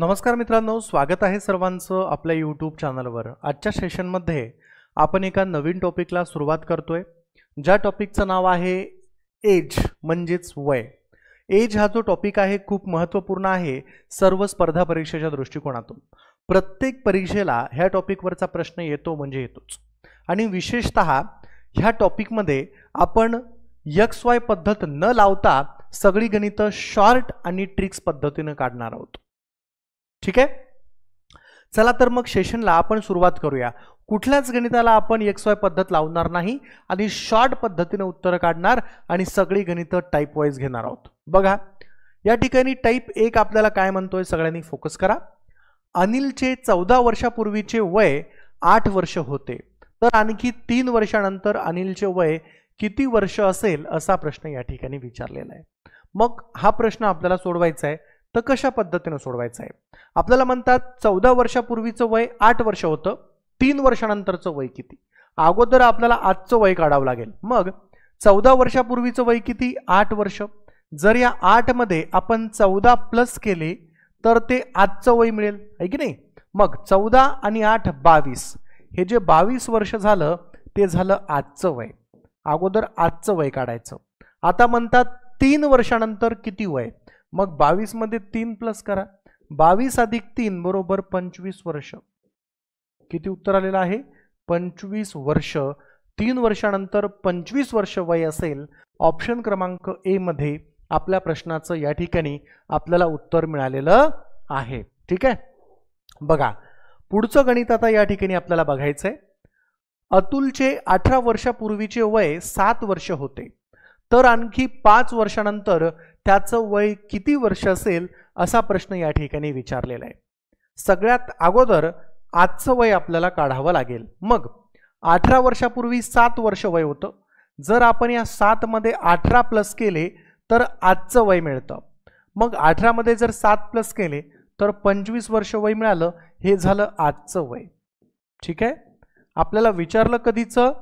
नमस्कार मित्रांनो स्वागत आहे सर्वांचं आपल्या यूट्यूब चॅनलवर आजच्या सेशनमध्ये आपण एका नवीन टॉपिकला सुरुवात करतोय ज्या टॉपिकचं नाव आहे एज म्हणजेच वय एज हा जो टॉपिक आहे खूप महत्त्वपूर्ण आहे सर्व स्पर्धा परीक्षेच्या दृष्टिकोनातून प्रत्येक परीक्षेला ह्या टॉपिकवरचा प्रश्न येतो म्हणजे येतोच आणि विशेषत ह्या टॉपिकमध्ये आपण यक्स वाय पद्धत न लावता सगळी गणितं शॉर्ट आणि ट्रिक्स पद्धतीनं काढणार आहोत ठीक आहे चला तर मग सेशनला आपण सुरुवात करूया कुठल्याच गणिताला आपण एक्स वाय पद्धत लावणार नाही आणि शॉर्ट पद्धतीने उत्तरं काढणार आणि सगळी गणितं टाईप वाईज घेणार आहोत बघा या ठिकाणी टाईप एक आपल्याला काय म्हणतोय सगळ्यांनी फोकस करा अनिलचे चौदा वर्षापूर्वीचे वय आठ वर्ष होते तर आणखी तीन वर्षानंतर अनिलचे वय किती वर्ष असेल असा प्रश्न या ठिकाणी विचारलेला आहे मग हा प्रश्न आपल्याला सोडवायचा आहे तर कशा पद्धतीनं सोडवायचं आहे आपल्याला म्हणतात चौदा वर्षापूर्वीचं वय आठ वर्ष होतं तीन वर्षानंतरचं वय किती अगोदर आपल्याला आजचं वय काढावं लागेल मग चौदा वर्षापूर्वीचं वय किती आठ वर्ष जर या आठमध्ये आपण चौदा प्लस केले तर ते आजचं वय मिळेल आहे की नाही मग चौदा आणि आठ बावीस हे जे बावीस वर्ष झालं ते झालं आजचं वय अगोदर आजचं वय काढायचं आता म्हणतात तीन वर्षानंतर किती वय मग बावीसमध्ये तीन प्लस करा बावीस अधिक तीन बरोबर पंचवीस वर्ष किती उत्तर आलेलं आहे पंचवीस वर्ष तीन वर्षानंतर पंचवीस वर्ष वय असेल ऑप्शन क्रमांक ए मध्ये आपल्या प्रश्नाचं या ठिकाणी आपल्याला उत्तर मिळालेलं आहे ठीक आहे बघा पुढचं गणित आता या ठिकाणी आपल्याला बघायचं आहे अतुलचे अठरा वर्षापूर्वीचे वय सात वर्ष होते तर आणखी पाच वर्षानंतर त्याचं वय किती वर्ष असेल असा प्रश्न या ठिकाणी विचारलेला आहे सगळ्यात अगोदर आजचं वय आपल्याला काढावं लागेल मग अठरा वर्षापूर्वी सात वर्ष वय होतं जर आपण या सातमध्ये अठरा प्लस केले तर आजचं वय मिळतं मग अठरामध्ये जर सात प्लस केले तर पंचवीस वर्ष वय मिळालं हे झालं आजचं वय ठीक आहे आपल्याला विचारलं कधीचं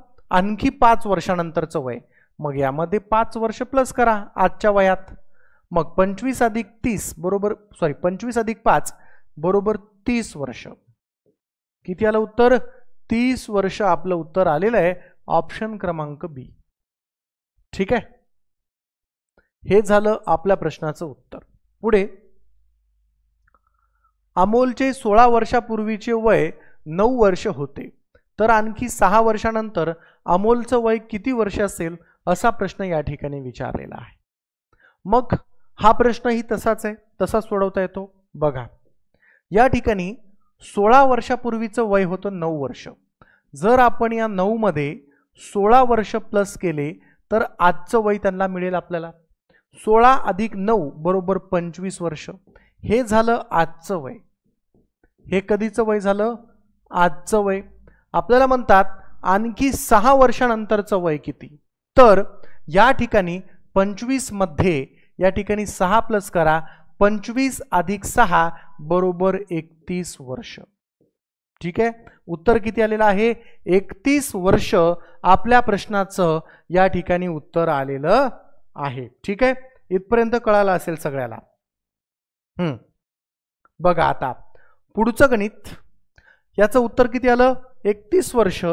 आणखी पाच वर्षानंतरचं वय मग यामध्ये पाच वर्ष प्लस करा आजच्या वयात मग पंचवीस अधिक तीस बरोबर सॉरी पंचवीस अधिक पाच बरोबर तीस वर्ष किती आलं उत्तर तीस वर्ष आपलं उत्तर आलेलं आहे ऑप्शन क्रमांक बी ठीक आहे हे झालं आपल्या प्रश्नाचं उत्तर पुढे अमोलचे सोळा वर्षापूर्वीचे वय नऊ वर्ष होते तर आणखी सहा वर्षानंतर अमोलचं वय किती वर्ष असेल असा प्रश्न या ठिकाणी विचारलेला आहे मग हा प्रश्नही तसाच आहे तसाच सोडवता येतो बघा या ठिकाणी सोळा वर्षापूर्वीचं वय होतं नऊ वर्ष जर आपण या नऊमध्ये सोळा वर्ष प्लस केले तर आजचं वय त्यांना मिळेल आपल्याला सोळा अधिक नऊ बरोबर पंचवीस वर्ष हे झालं आजचं वय हे कधीचं वय झालं आजचं वय आपल्याला म्हणतात आणखी सहा वर्षानंतरचं वय किती तर या ठिकाणी पंचवीसमध्ये या ठिकाणी सहा प्लस करा पंचवीस अधिक सहा बरोबर एकतीस वर्ष ठीक आहे उत्तर किती आलेलं आहे एकतीस वर्ष आपल्या प्रश्नाचं या ठिकाणी उत्तर आलेलं आहे ठीक आहे इथपर्यंत कळालं असेल सगळ्याला बघा आता पुढचं गणित याचं उत्तर किती आलं एकतीस वर्ष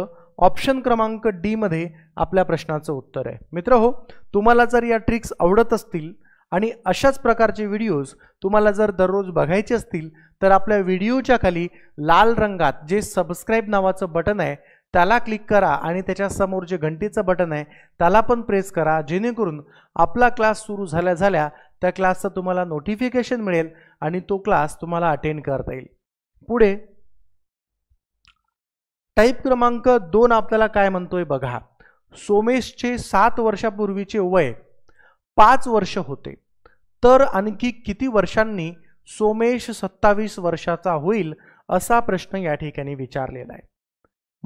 ऑप्शन क्रमांक डी मध्ये आपल्या प्रश्नाचं उत्तर आहे मित्र हो तुम्हाला जर या ट्रिक्स आवडत असतील आणि अशाच प्रकारचे व्हिडिओज तुम्हाला जर दररोज बघायचे असतील तर आपल्या व्हिडिओच्या खाली लाल रंगात जे सबस्क्राईब नावाचं बटन आहे त्याला क्लिक करा आणि त्याच्यासमोर जे घंटीचं बटन आहे त्याला पण प्रेस करा जेणेकरून आपला क्लास सुरू झाल्या झाल्या त्या क्लासचं तुम्हाला नोटिफिकेशन मिळेल आणि तो क्लास तुम्हाला अटेंड करता येईल पुढे टाईप क्रमांक दोन आपल्याला काय म्हणतोय बघा सोमेशचे सात वर्षापूर्वीचे वय पाच वर्ष होते तर आणखी किती वर्षांनी सोमेश सत्तावीस वर्षाचा होईल असा प्रश्न या ठिकाणी विचारलेला आहे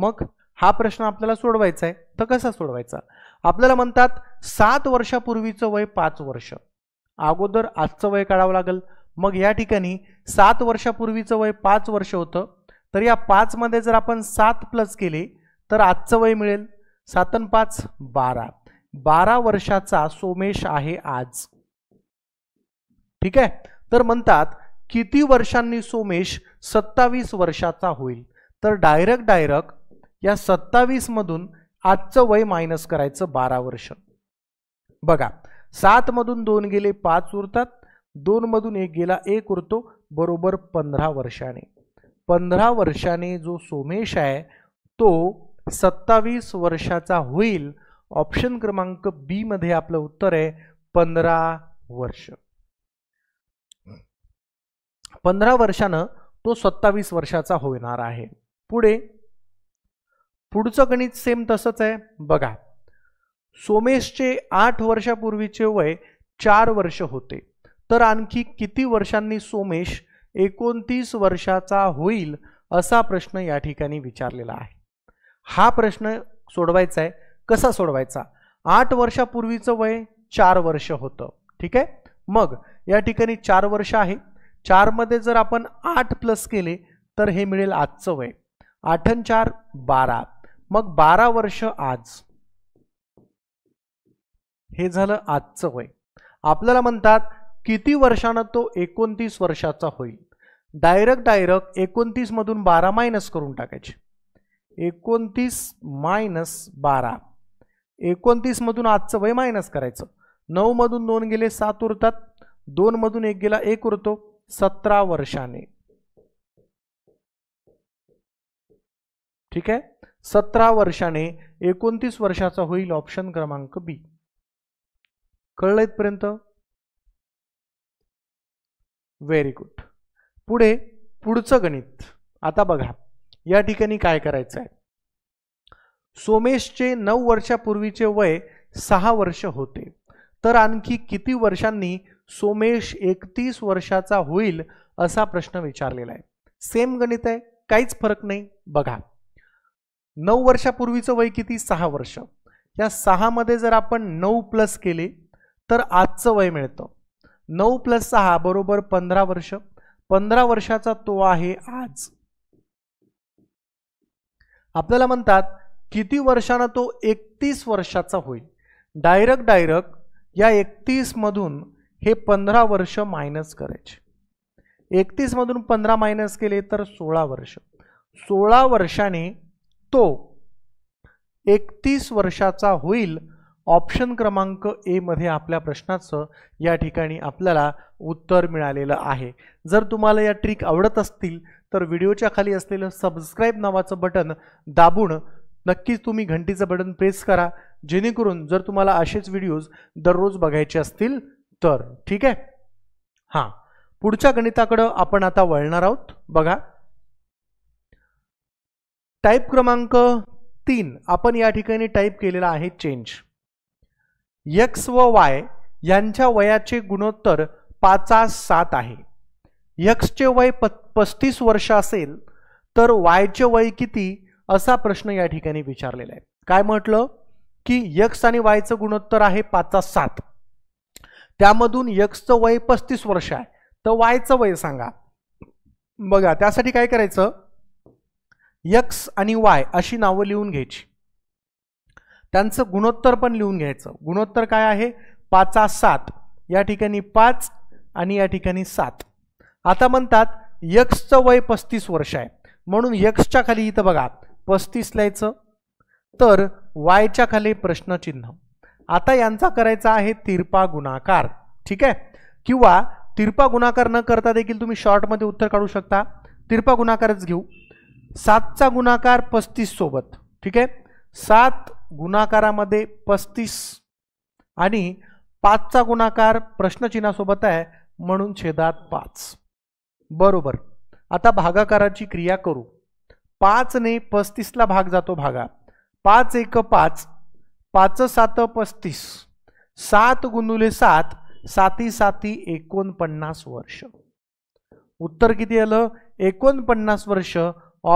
मग हा प्रश्न आपल्याला सोडवायचा आहे तर कसा सोडवायचा आपल्याला म्हणतात सात वर्षापूर्वीचं वय पाच वर्ष अगोदर आजचं वय काढावं लागेल मग या ठिकाणी सात वर्षापूर्वीचं वय पाच वर्ष होतं तर या पाचमध्ये जर आपण सात प्लस केले तर आजचं वय मिळेल सातन पाच बारा बारा वर्षाचा सोमेश आहे आज ठीक आहे तर म्हणतात किती वर्षांनी सोमेश सत्तावीस वर्षाचा होईल तर डायरेक्ट डायरेक्ट या सत्तावीसमधून आजचं वय मायनस करायचं बारा वर्ष बघा मधून दोन गेले पाच उरतात दोनमधून एक गेला एक उरतो बरोबर पंधरा वर्षाने पंधरा वर्षाने जो सोमेश आहे तो सत्तावीस वर्षाचा होईल ऑप्शन क्रमांक बीमध्ये आपलं उत्तर आहे पंधरा वर्ष पंधरा वर्षानं तो सत्तावीस वर्षाचा होणार आहे पुढे पुढचं गणित सेम तसंच आहे बघा सोमेशचे आठ वर्षापूर्वीचे वय चार वर्ष होते तर आणखी किती वर्षांनी सोमेश एकोणतीस वर्षाचा होईल असा प्रश्न या ठिकाणी विचारलेला आहे हा प्रश्न सोडवायचा आहे कसा सोडवायचा आठ वर्षापूर्वीचं वय चार वर्ष होतं ठीक आहे मग या ठिकाणी चार वर्ष आहे चारमध्ये जर आपण आठ प्लस केले तर हे मिळेल आजचं वय आठन चार बारा मग बारा वर्ष आज हे झालं आजचं वय आपल्याला म्हणतात किती वर्षानं तो एकोणतीस वर्षाचा होईल डायरेक्ट डायरेक्ट मधून बारा मायनस करून टाकायचे एकोणतीस मायनस बारा मधून आजचं वय मायनस करायचं मधून दोन गेले सात उरतात मधून एक गेला एक उरतो सतरा वर्षाने ठीक आहे सतरा वर्षाने एकोणतीस वर्षाचा होईल ऑप्शन क्रमांक बी कळलं इथपर्यंत व्हेरी गुड पुढे पुढचं गणित आता बघा या ठिकाणी काय करायचं आहे सोमेशचे नऊ वर्षापूर्वीचे वय सहा वर्ष होते तर आणखी किती वर्षांनी सोमेश एकतीस वर्षाचा होईल असा प्रश्न विचारलेला आहे सेम गणित आहे काहीच फरक नाही बघा नऊ वर्षापूर्वीचं वय किती सहा वर्ष या सहामध्ये जर आपण नऊ प्लस केले तर आजचं वय मिळतं नऊ प्लस सहा बरोबर पंधरा वर्ष पंधरा वर्षाचा तो आहे आज आपल्याला म्हणतात किती वर्षानं तो एकतीस वर्षाचा होईल डायरेक्ट डायरेक्ट या मधून हे पंधरा वर्ष मायनस करायचे एकतीसमधून पंधरा मायनस केले तर सोळा वर्ष सोळा वर्षाने तो एकतीस वर्षाचा होईल ऑप्शन क्रमांक एमध्ये आपल्या प्रश्नाचं या ठिकाणी आपल्याला उत्तर मिळालेलं आहे जर तुम्हाला या ट्रिक आवडत असतील तर व्हिडिओच्या खाली असलेलं सबस्क्राईब नावाचं बटन दाबून नक्कीच तुम्ही घंटीचं बटन प्रेस करा जेणेकरून जर तुम्हाला असेच व्हिडिओज दररोज बघायचे असतील तर ठीक आहे हा पुढच्या गणिताकडं आपण आता वळणार आहोत बघा टाईप क्रमांक तीन आपण या ठिकाणी टाईप केलेला आहे चेंज यक्स व वाय यांच्या वयाचे गुणोत्तर पाचा सात आहे यक्सचे वय पस्तीस वर्ष असेल तर वायचे वय किती असा प्रश्न या ठिकाणी विचारलेला आहे काय म्हटलं की यक्स आणि वायचं गुणोत्तर आहे पाचा सात त्यामधून यक्सचं वय पस्तीस वर्ष आहे तर वायचं वय सांगा बघा त्यासाठी काय करायचं यक्स आणि वाय अशी नावं लिहून घ्यायची त्यांचं गुणोत्तर पण लिहून घ्यायचं गुणोत्तर काय आहे पाचा सात या ठिकाणी पाच आणि या ठिकाणी सात आता म्हणतात यक्सचं वय पस्तीस वर्ष आहे म्हणून यक्सच्या खाली इथं बघा पस्तीस लिहायचं तर वायच्या खाली प्रश्नचिन्ह आता यांचा करायचा आहे तिरपा गुणाकार ठीक आहे किंवा तिरपा गुणाकार न करता देखील तुम्ही शॉर्टमध्ये उत्तर काढू शकता तिरपा गुणाकारच घेऊ सातचा गुणाकार पस्तीस सोबत ठीक आहे सात गुणाकारामध्ये पस्तीस आणि पाचचा गुणाकार प्रश्नचिन्हासोबत आहे म्हणून छेदात पाच बरोबर आता भागाकाराची क्रिया करू पाचने पस्तीसला भाग जातो भागा पाच एक पाच पाच सात पस्तीस सात गुणुले सात साती साती एकोणपन्नास वर्ष उत्तर किती आलं एकोणपन्नास वर्ष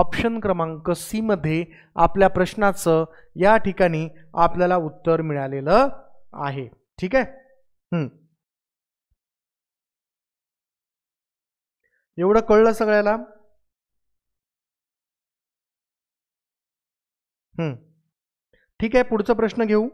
ऑप्शन क्रमांक सी मध्ये आपल्या प्रश्नाचं या ठिकाणी आपल्याला उत्तर मिळालेलं आहे ठीक आहे एवढं कळलं सगळ्याला हम्म ठीक आहे पुढचा प्रश्न घेऊ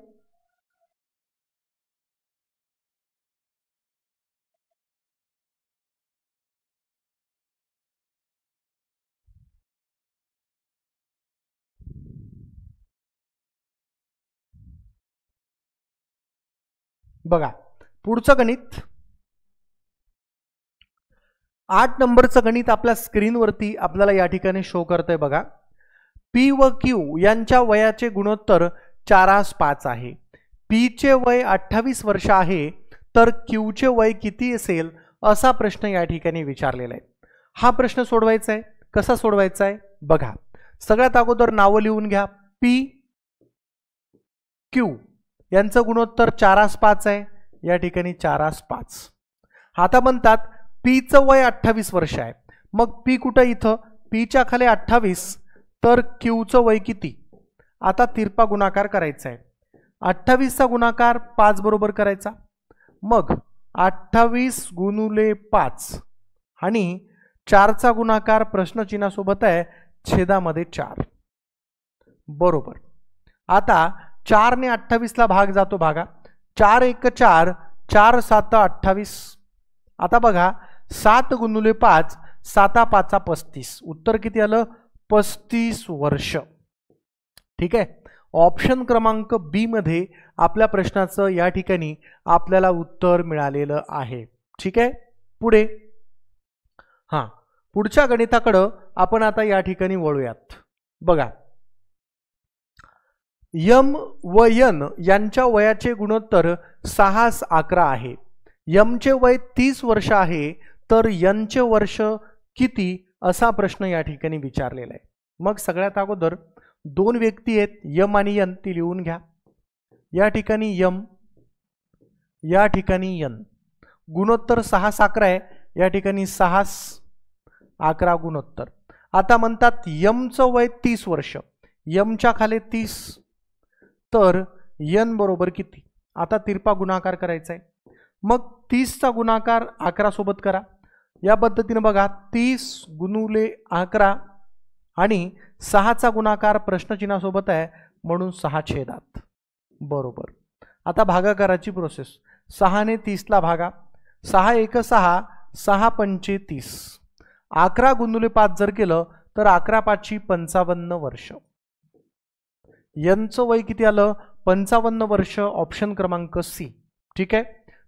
बघा पुढचं गणित आठ नंबरचं गणित आपल्या स्क्रीनवरती आपल्याला या ठिकाणी शो करतंय बघा पी व क्यू यांच्या वयाचे गुणोत्तर चारास पाच आहे पीचे वय अठ्ठावीस वर्ष आहे तर क्यूचे वय किती असेल असा प्रश्न या ठिकाणी विचारलेला आहे हा प्रश्न सोडवायचा आहे कसा सोडवायचा आहे बघा सगळ्यात अगोदर नावं लिहून घ्या पी क्यू यांचं गुणोत्तर चारास पाच आहे या ठिकाणी चारास पाच आता म्हणतात पीचं वय अठ्ठावीस वर्ष आहे मग पी कुठं इथं पीच्या खाली अठ्ठावीस तर क्यूचं वय किती आता तिरपा गुणाकार करायचा आहे अठ्ठावीसचा गुणाकार पाच बरोबर करायचा मग अठ्ठावीस गुणुले पाच आणि चारचा गुणाकार प्रश्नचिन्हासोबत आहे छेदामध्ये चार बरोबर आता चारने अठ्ठावीसला भाग जातो भागा चार एक चार चार सात अठ्ठावीस आता बघा सात गुणुले पाच साता पाचा पस्तीस उत्तर किती आलं पस्तीस वर्ष ठीक आहे ऑप्शन क्रमांक बी मध्ये आपल्या प्रश्नाचं या ठिकाणी आपल्याला उत्तर मिळालेलं आहे ठीक आहे पुढे हां पुढच्या गणिताकडं आपण आता या ठिकाणी वळूयात बघा यम व यन यांच्या वयाचे गुणोत्तर सहास अकरा आहे यमचे वय तीस वर्ष आहे तर यनचे वर्ष किती असा प्रश्न या ठिकाणी विचारलेला आहे मग सगळ्यात अगोदर दोन व्यक्ती आहेत यम आणि यन ती लिहून घ्या या ठिकाणी यम या ठिकाणी यन गुणोत्तर सहा अकरा आहे या ठिकाणी सहास अकरा गुणोत्तर आता म्हणतात यमचं वय तीस वर्ष यमच्या खाली तीस तर यन बरोबर किती आता तिरपा गुणाकार करायचा आहे मग तीसचा गुणाकार अकरासोबत करा या पद्धतीनं बघा तीस गुणुले अकरा आणि सहाचा गुणाकार प्रश्नचिन्हासोबत आहे म्हणून सहा छेदात बरोबर आता भागाकाराची प्रोसेस सहाने तीसला भागा सहा एक सहा सहा पंचे तीस अकरा गुणुले पाच जर केलं तर अकरा पाचशी पंचावन्न वर्ष यांचं वय किती आलं पंचावन्न वर्ष ऑप्शन क्रमांक सी ठीक आहे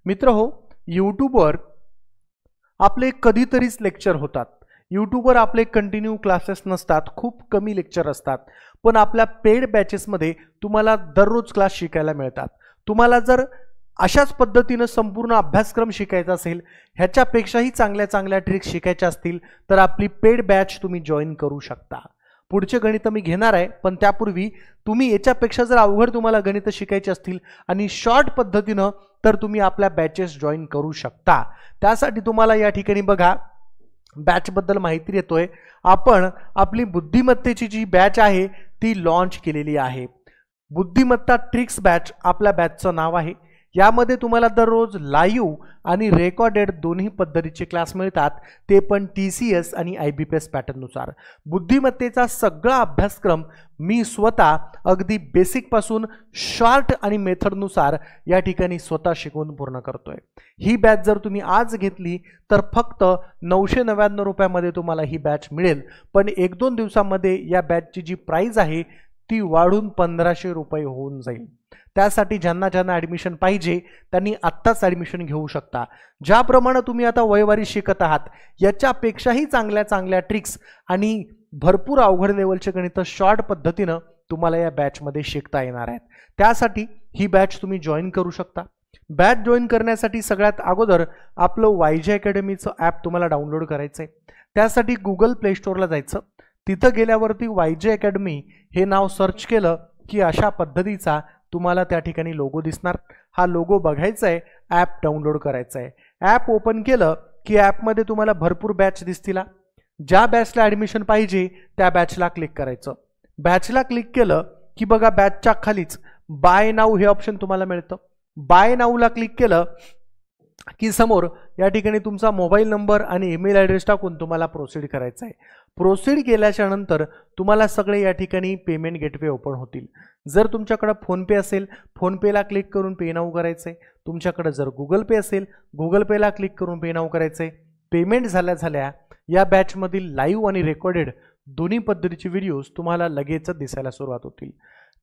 मित्र हो यूट्यूबवर आपले कधीतरीच लेक्चर होतात यूट्यूबवर आपले कंटिन्यू क्लासेस नसतात खूप कमी लेक्चर असतात पण आपल्या पेड बॅचेसमध्ये तुम्हाला दररोज क्लास शिकायला मिळतात तुम्हाला जर अशाच पद्धतीनं संपूर्ण अभ्यासक्रम शिकायचा असेल ह्याच्यापेक्षाही चांगल्या चांगल्या ट्रिक्स शिकायच्या असतील तर आपली पेड बॅच तुम्ही जॉईन करू शकता पुढचे गणित मी घेणार आहे पण त्यापूर्वी तुम्ही याच्यापेक्षा जर अवघड तुम्हाला गणितं शिकायची असतील आणि शॉर्ट पद्धतीनं तर तुम्ही आपल्या बॅचेस जॉईन करू शकता त्यासाठी तुम्हाला या ठिकाणी बघा बॅचबद्दल माहिती येतोय आपण आपली बुद्धिमत्तेची जी बॅच आहे ती लॉन्च केलेली आहे बुद्धिमत्ता ट्रिक्स बॅच आपल्या बॅचचं नाव आहे यामध्ये तुम्हाला दररोज लाईव्ह आणि रेकॉर्डेड दोन्ही पद्धतीचे क्लास मिळतात ते पण टी सी एस आणि आय बी पी एस पॅटर्ननुसार बुद्धिमत्तेचा सगळा अभ्यासक्रम मी स्वतः अगदी बेसिकपासून शॉर्ट आणि मेथडनुसार या ठिकाणी स्वतः शिकवून पूर्ण करतोय ही बॅच जर तुम्ही आज घेतली तर फक्त नऊशे नव्याण्णव रुपयामध्ये तुम्हाला ही बॅच मिळेल पण एक दोन दिवसामध्ये या बॅचची जी प्राईज आहे ती वाढून पंधराशे रुपये होऊन जाईल त्यासाठी ज्यांना ज्यांना ॲडमिशन पाहिजे त्यांनी आत्ताच ॲडमिशन घेऊ शकता ज्याप्रमाणे तुम्ही आता वयवारी शिकत आहात याच्यापेक्षाही चांगल्या चांगल्या ट्रिक्स आणि भरपूर अवघड लेवलचे गणितं शॉर्ट पद्धतीनं तुम्हाला या बॅचमध्ये शिकता येणार आहेत त्यासाठी ही बॅच तुम्ही जॉईन करू शकता बॅच जॉईन करण्यासाठी सगळ्यात अगोदर आपलं वाय जे अकॅडमीचं ॲप तुम्हाला डाउनलोड करायचं आहे त्यासाठी गुगल प्ले स्टोअरला जायचं तिथं गेल्यावरती वाय जे अकॅडमी हे नाव सर्च केलं की अशा पद्धतीचा तुम्हाला त्या ठिकाणी लोगो दिसणार हा लोगो बघायचा आहे ॲप डाउनलोड करायचा आहे ॲप ओपन केलं की ॲपमध्ये तुम्हाला भरपूर बॅच दिसतील ज्या बॅचला ॲडमिशन पाहिजे त्या बॅचला क्लिक करायचं बॅचला क्लिक केलं की बघा बॅचच्या खालीच बाय नाऊ हे ऑप्शन तुम्हाला मिळतं बाय नाऊला क्लिक केलं की समोर या ठिकाणी तुमचा मोबाईल नंबर आणि ईमेल ॲड्रेस टाकून तुम्हाला प्रोसिड करायचं आहे प्रोसीड केल्याच्या नंतर तुम्हाला सगळे या ठिकाणी पेमेंट गेटवे ओपन होतील जर तुमच्याकडं फोनपे असेल फोनपेला क्लिक करून पे नाऊ करायचं आहे तुमच्याकडं जर गुगल पे असेल गुगल पेला क्लिक करून पे नाव करायचं आहे पेमेंट झाल्या झाल्या या बॅचमधील लाईव्ह आणि रेकॉर्डेड दोन्ही पद्धतीचे व्हिडिओज तुम्हाला लगेचच दिसायला सुरुवात होतील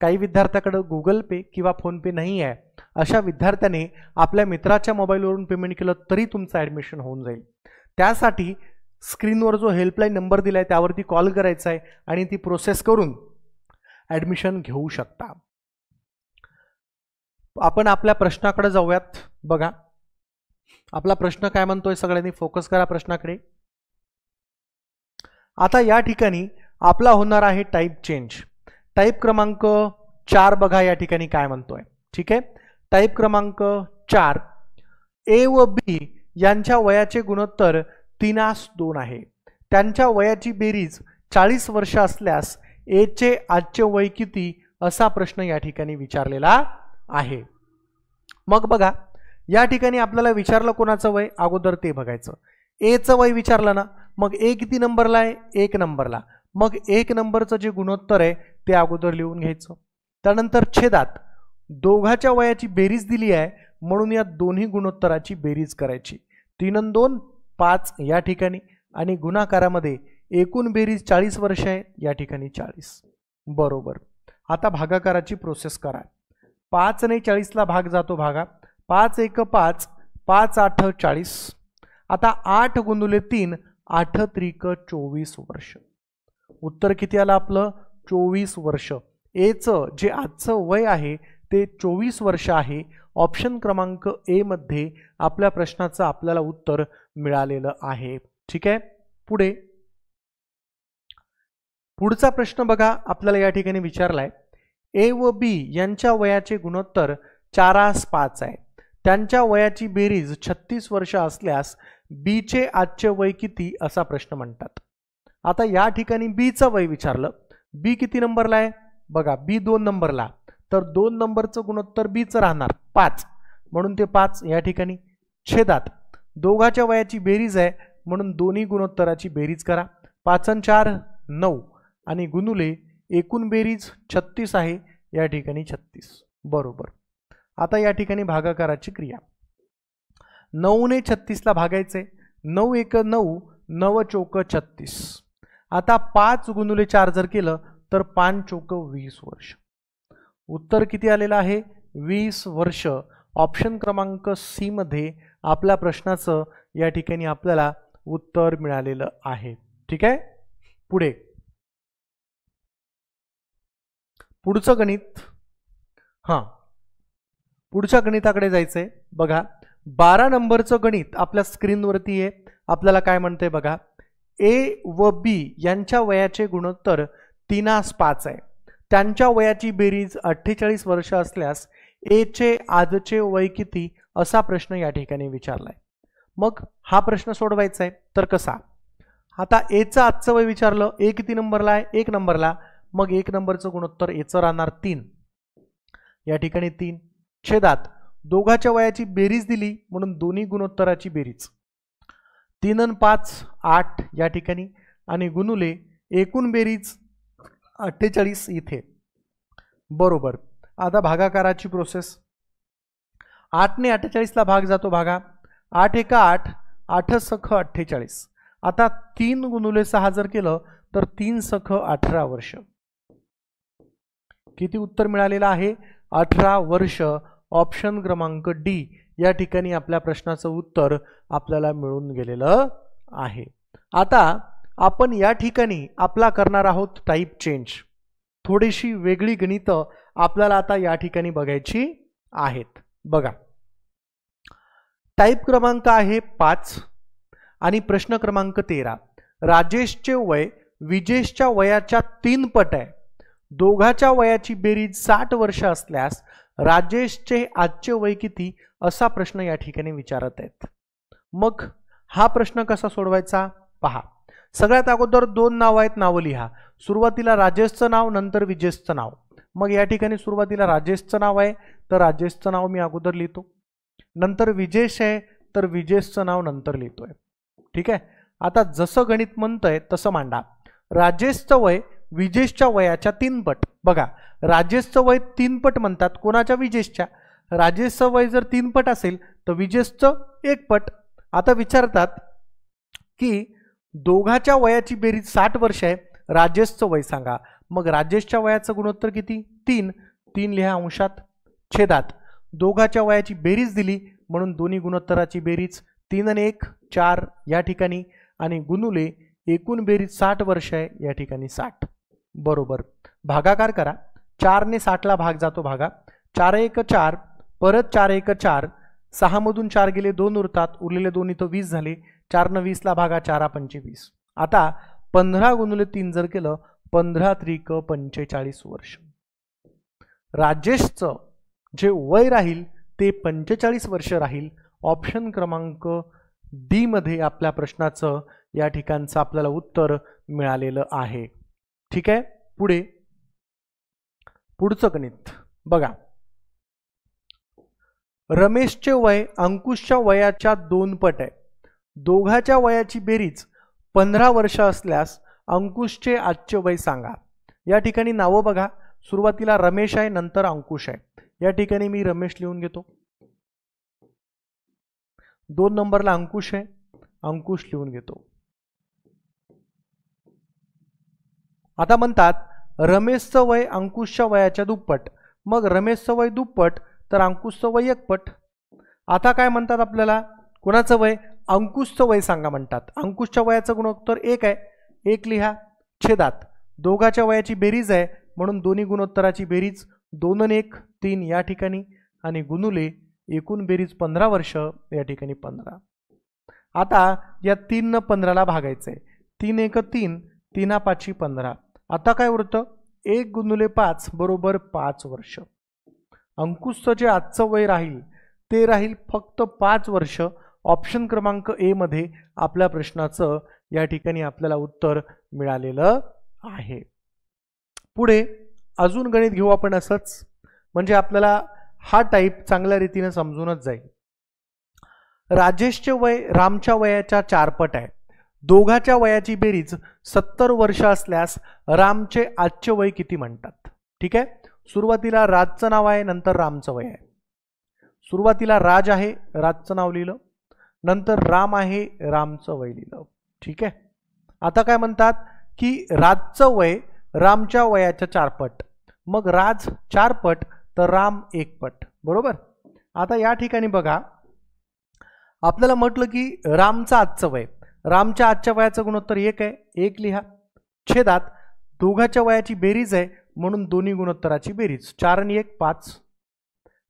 काही विद्यार्थ्याकडं गुगल पे किंवा फोनपे नाही आहे अशा विद्यार्थ्याने आपल्या मित्राच्या मोबाईलवरून पेमेंट केलं तरी तुमचं ॲडमिशन होऊन जाईल त्यासाठी स्क्रीनवर जो हेल्पलाईन नंबर दिला आहे त्यावरती कॉल करायचा आहे आणि ती प्रोसेस करून ॲडमिशन घेऊ शकता आपण आपल्या प्रश्नाकडे जाऊयात बघा आपला प्रश्न काय म्हणतोय सगळ्यांनी फोकस करा प्रश्नाकडे आता या ठिकाणी आपला होणार आहे टाईप चेंज टाईप क्रमांक चार बघा या ठिकाणी काय म्हणतोय ठीक आहे टाईप क्रमांक चार ए व बी यांच्या वयाचे गुणोत्तर तीनास दोन आहे त्यांच्या वयाची बेरीज चाळीस वर्ष असल्यास एचे आजचे वय किती असा प्रश्न या ठिकाणी विचारलेला आहे मग बघा या ठिकाणी आपल्याला विचारलं कोणाचं वय अगोदर ते बघायचं एचं वय विचारलं ना मग ए किती नंबरला आहे एक नंबरला मग एक नंबरचं जे गुणोत्तर आहे ते अगोदर लिहून घ्यायचं त्यानंतर छेदात दोघाच्या वयाची बेरीज दिली आहे म्हणून या दोन्ही गुणोत्तराची बेरीज करायची तीन दोन पाच या ठिकाणी आणि गुणाकारामध्ये एकूण बेरीज चाळीस वर्ष आहे या ठिकाणी चाळीस बरोबर आता भागाकाराची प्रोसेस करा पाचने चाळीसला भाग जातो भागा पाच एक पाच पाच आठ चाळीस आता आठ गुंदुले तीन आठ त्रिक चोवीस वर्ष उत्तर किती आलं आपलं चोवीस वर्ष एचं जे आजचं वय आहे ते चोवीस वर्ष आहे ऑप्शन क्रमांक एमध्ये आपल्या प्रश्नाचं आपल्याला उत्तर मिळालेलं आहे ठीक आहे पुढे पुढचा प्रश्न बघा आपल्याला या ठिकाणी विचारलाय ए व बी यांच्या वयाचे गुणोत्तर चारास पाच आहे त्यांच्या वयाची बेरीज छत्तीस वर्ष असल्यास बीचे आजचे वय किती असा प्रश्न म्हणतात आता या ठिकाणी बीचं वय विचारलं बी किती नंबरला आहे बघा बी दोन नंबरला तर दोन नंबरचं गुणोत्तर बीचं राहणार पाच म्हणून ते पाच या ठिकाणी छेदात दोघाच्या वयाची बेरीज आहे म्हणून दोन्ही गुणोत्तराची बेरीज करा पाचन चार नऊ आणि गुणुले एकूण बेरीज छत्तीस आहे या ठिकाणी छत्तीस बरोबर आता या ठिकाणी भागाकाराची क्रिया नऊने छत्तीसला भागायचे नऊ एक नऊ नव चौक छत्तीस आता पाच गुणुले चार जर केलं तर पाच चोक वीस वर्ष उत्तर किती आलेलं आहे वीस वर्ष ऑप्शन क्रमांक सीमध्ये आपल्या प्रश्नाचं या ठिकाणी आपल्याला उत्तर मिळालेलं आहे ठीक आहे पुढे पुढचं गणित हां पुढच्या गणिताकडे जायचंय बघा बारा नंबरचं गणित आपल्या स्क्रीनवरती आहे आपल्याला काय म्हणते बघा ए व बी यांच्या वयाचे गुणोत्तर तिनास पाच आहे त्यांच्या वयाची बेरीज अठ्ठेचाळीस वर्ष असल्यास एचे आजचे वय किती असा प्रश्न या ठिकाणी विचारलाय मग हा प्रश्न सोडवायचा आहे तर कसा आता एचं आजचं वय विचारलं ए किती नंबरला आहे एक नंबरला मग एक नंबरचं गुणोत्तर एचं राहणार तीन या ठिकाणी तीन छेदात दोघाच्या वयाची बेरीज दिली म्हणून दोन्ही गुणोत्तराची बेरीज तीन अन पाच आठ या ठिकाणी आणि गुणुले एकूण बेरीज अठ्ठेचाळीस इथे बरोबर आता भागाकाराची प्रोसेस आठने अठ्ठेचाळीसला भाग जातो भागा आठ एका आठ आठ सख अठ्ठेचाळीस आता तीन गुणुले सहा जर केलं तर तीन सख अठरा वर्ष किती उत्तर मिळालेलं आहे अठरा वर्ष ऑप्शन क्रमांक डी या ठिकाणी आपल्या प्रश्नाचं उत्तर आपल्याला मिळून गेलेलं आहे आता आपण या ठिकाणी आपला करणार आहोत टाईप चेंज थोडीशी वेगळी गणितं आपल्याला आता या ठिकाणी बघायची आहेत बघा टाईप क्रमांक आहे पाच आणि प्रश्न क्रमांक तेरा राजेशचे वय विजेशच्या वयाच्या तीन पट आहे दोघाच्या वयाची बेरीज साठ वर्ष असल्यास राजेशचे आजचे वय किती असा प्रश्न या ठिकाणी विचारत आहेत मग हा प्रश्न कसा सोडवायचा पहा सगळ्यात अगोदर दोन नावं आहेत नावं लिहा सुरुवातीला राजेशचं नाव नंतर विजेशचं नाव मग या ठिकाणी सुरुवातीला राजेशचं नाव आहे तर राजेशचं नाव मी अगोदर लिहितो नंतर विजेश आहे तर विजेशचं नाव नंतर लिहितोय ठीक आहे आता जसं गणित म्हणतंय तसं मांडा राजेशचं वय विजेशच्या वयाच्या पट बघा राजेशचं वय तीनपट म्हणतात कोणाच्या विजेशच्या राजेशचं वय जर तीनपट असेल तर विजेशचं पट आता विचारतात की दोघाच्या वयाची बेरीज साठ वर्ष आहे राजेशचं वय सांगा मग राजेशच्या वयाचं गुणोत्तर किती तीन तीन लिहा अंशात छेदात दोघाच्या वयाची बेरीज दिली म्हणून दोन्ही गुणोत्तराची बेरीज तीन आणि एक चार या ठिकाणी आणि गुणुले एकूण बेरीज साठ वर्ष आहे या ठिकाणी साठ बरोबर भागाकार करा चारने साठला भाग जातो भागा चार एक चार परत चार एक चार सहामधून चार गेले दोन उरतात उरलेले दोन इथं वीस झाले चारनं वीसला भागा चारा पंचवीस आता पंधरा गुणुले तीन जर केलं पंधरा त्रिक पंचेचाळीस वर्ष राजेशचं जे वय राहील ते पंचेचाळीस वर्ष राहील ऑप्शन क्रमांक डी मध्ये आपल्या प्रश्नाचं या ठिकाणचं आपल्याला उत्तर मिळालेलं आहे ठीक आहे पुढे पुढचं गणित बघा रमेशचे वय अंकुशच्या वयाच्या दोन पट आहे दोघाच्या वयाची बेरीज पंधरा वर्ष असल्यास अंकुशचे आजचे वय सांगा या ठिकाणी नावं बघा सुरुवातीला रमेश आहे नंतर अंकुश आहे या ठिकाणी मी रमेश लिहून घेतो दोन नंबरला अंकुश आहे अंकुश लिहून घेतो आता म्हणतात रमेशचं वय अंकुशच्या वयाच्या दुप्पट मग रमेशचं वय दुप्पट तर अंकुशचं वय एकपट आता काय म्हणतात आपल्याला कोणाचं वय अंकुशचं वय सांगा म्हणतात अंकुशच्या वयाचं गुणोत्तर एक आहे एक लिहा छेदात दोघाच्या वयाची बेरीज आहे म्हणून दोन्ही गुणोत्तराची बेरीज दोन एक तीन या ठिकाणी आणि गुणुले एकूण बेरीज पंधरा वर्ष या ठिकाणी पंधरा आता या तीननं पंधराला भागायचं आहे तीन एक तीन तीना पाचशी पंधरा आता काय उरतं एक गुणुले पाच बरोबर पाच वर्ष अंकुशचं जे आजचं वय राहील ते राहील फक्त पाच वर्ष ऑप्शन क्रमांक ए मध्ये आपल्या प्रश्नाचं या ठिकाणी आपल्याला उत्तर मिळालेलं आहे पुढे अजून गणित घेऊ आपण असंच म्हणजे आपल्याला हा टाईप चांगल्या रीतीने समजूनच जाईल राजेशचे वय रामच्या वयाच्या चारपट आहे दोघाच्या वयाची बेरीज सत्तर वर्ष असल्यास रामचे आजचे वय किती म्हणतात ठीक आहे सुरुवातीला राजचं नाव आहे नंतर रामचं वय आहे सुरुवातीला राज आहे राजचं नाव लिहिलं नंतर राम आहे रामचं वय लिहिलं ठीक आहे आता काय म्हणतात की राजचं वय रामच्या वयाच्या चारपट मग राज चारपट तर राम एकपट बरोबर आता या ठिकाणी बघा आपल्याला म्हटलं की रामचं आजचं वय रामच्या आजच्या वयाचं गुणोत्तर एक आहे एक लिहा छेदात दोघाच्या वयाची बेरीज आहे म्हणून दोन्ही गुणोत्तराची बेरीज चार आणि एक पाच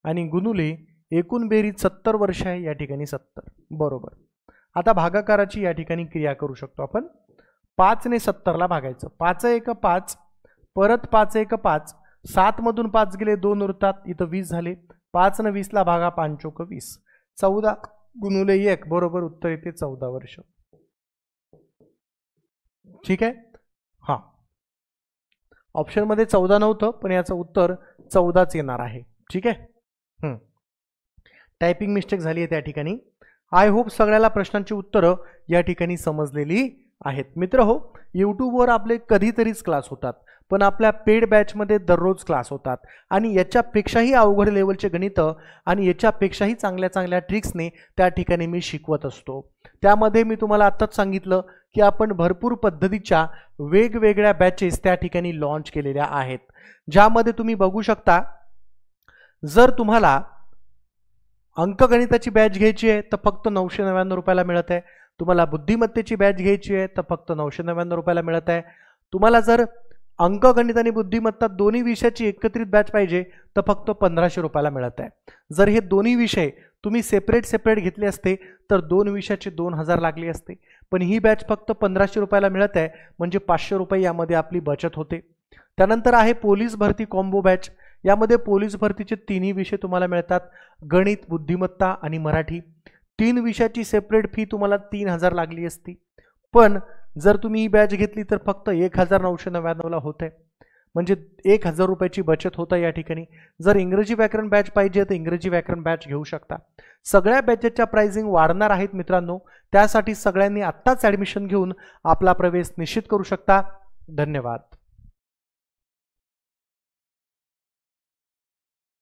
आणि गुणुले एकूण बेरीज सत्तर वर्ष आहे या ठिकाणी सत्तर बरोबर आता भागाकाराची या ठिकाणी क्रिया करू शकतो आपण पाचने सत्तरला भागायचं पाच एक पाच परत पाच एक पाच मधून पाच गेले दोन उरतात इथं वीस झाले पाच न वीसला भागा पाचोक वीस चौदा गुणुले एक बरोबर उत्तर येते चौदा वर्ष ठीक आहे हां ऑप्शनमध्ये चौदा नव्हतं पण याचं उत्तर चौदाच येणार आहे ठीक आहे टायपिंग मिस्टेक झाली आहे त्या ठिकाणी आय होप सगळ्याला प्रश्नांची उत्तरं या ठिकाणी समजलेली आहेत मित्र हो यूट्यूबवर आपले कधीतरीच क्लास होतात पण आपल्या पेड बॅचमध्ये दररोज क्लास होतात आणि याच्यापेक्षाही अवघड लेवलचे गणितं आणि याच्यापेक्षाही चांगल्या चांगल्या ट्रिक्सने त्या ठिकाणी मी शिकवत असतो त्यामध्ये मी तुम्हाला आत्ताच सांगितलं की आपण भरपूर पद्धतीच्या वेगवेगळ्या बॅचेस त्या ठिकाणी लॉन्च केलेल्या आहेत ज्यामध्ये तुम्ही बघू शकता जर तुम्हाला अंकगणिताची बॅच घ्यायची आहे तर फक्त नऊशे नव्याण्णव रुपयाला मिळत आहे तुम्हाला बुद्धिमत्तेची बॅच घ्यायची आहे तर फक्त नऊशे नव्याण्णव रुपयाला मिळत आहे तुम्हाला जर अंकगणित आणि बुद्धिमत्ता दोन्ही विषयाची एकत्रित बॅच पाहिजे तर फक्त पंधराशे रुपयाला मिळत आहे जर हे दोन्ही विषय तुम्ही सेपरेट सेपरेट घेतले असते तर दोन विषयाचे दोन हजार लागले असते पण ही बॅच फक्त पंधराशे रुपयाला मिळत आहे म्हणजे पाचशे रुपये यामध्ये आपली बचत होते त्यानंतर आहे पोलीस भरती कॉम्बो बॅच यामध्ये पोलीस भरतीचे तिन्ही विषय तुम्हाला मिळतात गणित बुद्धिमत्ता आणि मराठी तीन विषयाची सेपरेट फी तुम्हाला तीन हजार लागली असती पण जर तुम्ही ही बॅच घेतली तर फक्त एक हजार नऊशे नव्याण्णवला होते म्हणजे एक हजार रुपयाची बचत होता या ठिकाणी जर इंग्रजी व्याकरण बॅच पाहिजे तर इंग्रजी व्याकरण बॅच घेऊ शकता सगळ्या बॅचेसच्या प्राइसिंग वाढणार आहेत मित्रांनो त्यासाठी सगळ्यांनी आत्ताच ॲडमिशन घेऊन आपला प्रवेश निश्चित करू शकता धन्यवाद